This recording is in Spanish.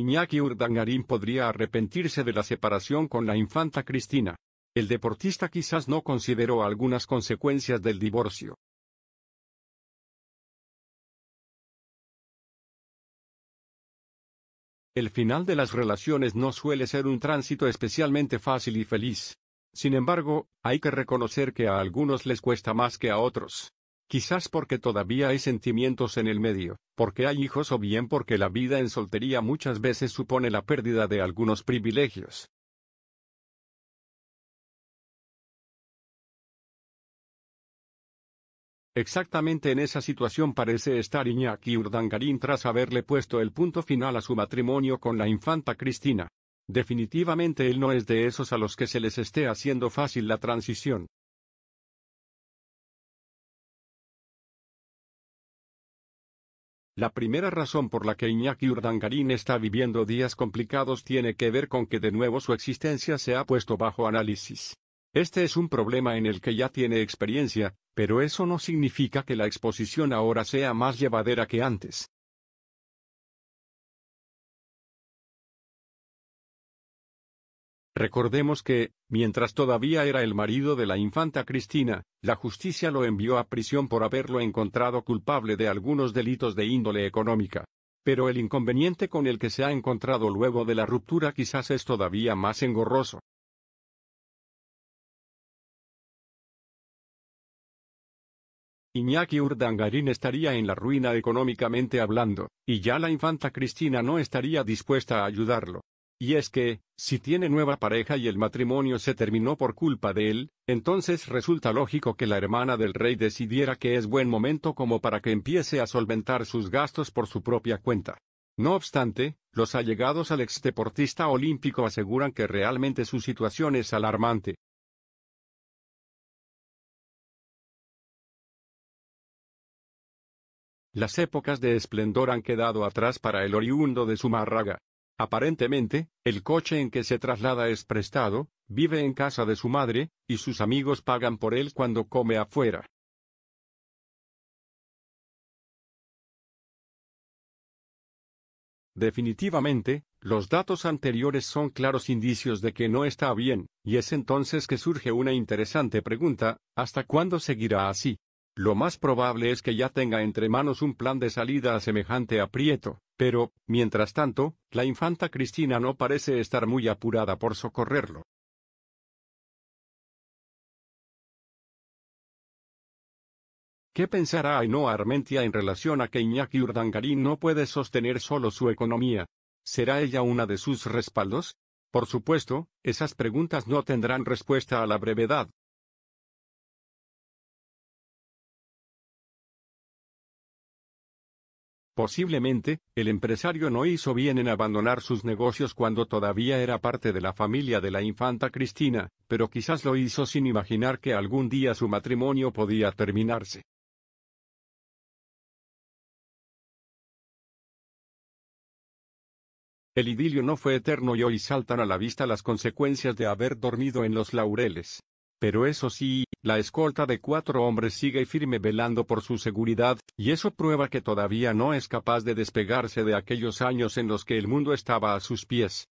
Iñaki Urdangarin podría arrepentirse de la separación con la infanta Cristina. El deportista quizás no consideró algunas consecuencias del divorcio. El final de las relaciones no suele ser un tránsito especialmente fácil y feliz. Sin embargo, hay que reconocer que a algunos les cuesta más que a otros. Quizás porque todavía hay sentimientos en el medio, porque hay hijos o bien porque la vida en soltería muchas veces supone la pérdida de algunos privilegios. Exactamente en esa situación parece estar Iñaki Urdangarín tras haberle puesto el punto final a su matrimonio con la infanta Cristina. Definitivamente él no es de esos a los que se les esté haciendo fácil la transición, La primera razón por la que Iñaki Urdangarín está viviendo días complicados tiene que ver con que de nuevo su existencia se ha puesto bajo análisis. Este es un problema en el que ya tiene experiencia, pero eso no significa que la exposición ahora sea más llevadera que antes. Recordemos que, mientras todavía era el marido de la infanta Cristina, la justicia lo envió a prisión por haberlo encontrado culpable de algunos delitos de índole económica. Pero el inconveniente con el que se ha encontrado luego de la ruptura quizás es todavía más engorroso. Iñaki Urdangarín estaría en la ruina económicamente hablando, y ya la infanta Cristina no estaría dispuesta a ayudarlo. Y es que, si tiene nueva pareja y el matrimonio se terminó por culpa de él, entonces resulta lógico que la hermana del rey decidiera que es buen momento como para que empiece a solventar sus gastos por su propia cuenta. No obstante, los allegados al deportista olímpico aseguran que realmente su situación es alarmante. Las épocas de esplendor han quedado atrás para el oriundo de márraga. Aparentemente, el coche en que se traslada es prestado, vive en casa de su madre, y sus amigos pagan por él cuando come afuera. Definitivamente, los datos anteriores son claros indicios de que no está bien, y es entonces que surge una interesante pregunta, ¿hasta cuándo seguirá así? Lo más probable es que ya tenga entre manos un plan de salida a semejante aprieto, pero, mientras tanto, la infanta Cristina no parece estar muy apurada por socorrerlo. ¿Qué pensará Ainhoa Armentia en relación a que Iñaki Urdangarín no puede sostener solo su economía? ¿Será ella una de sus respaldos? Por supuesto, esas preguntas no tendrán respuesta a la brevedad. Posiblemente, el empresario no hizo bien en abandonar sus negocios cuando todavía era parte de la familia de la infanta Cristina, pero quizás lo hizo sin imaginar que algún día su matrimonio podía terminarse. El idilio no fue eterno y hoy saltan a la vista las consecuencias de haber dormido en los laureles. Pero eso sí, la escolta de cuatro hombres sigue firme velando por su seguridad, y eso prueba que todavía no es capaz de despegarse de aquellos años en los que el mundo estaba a sus pies.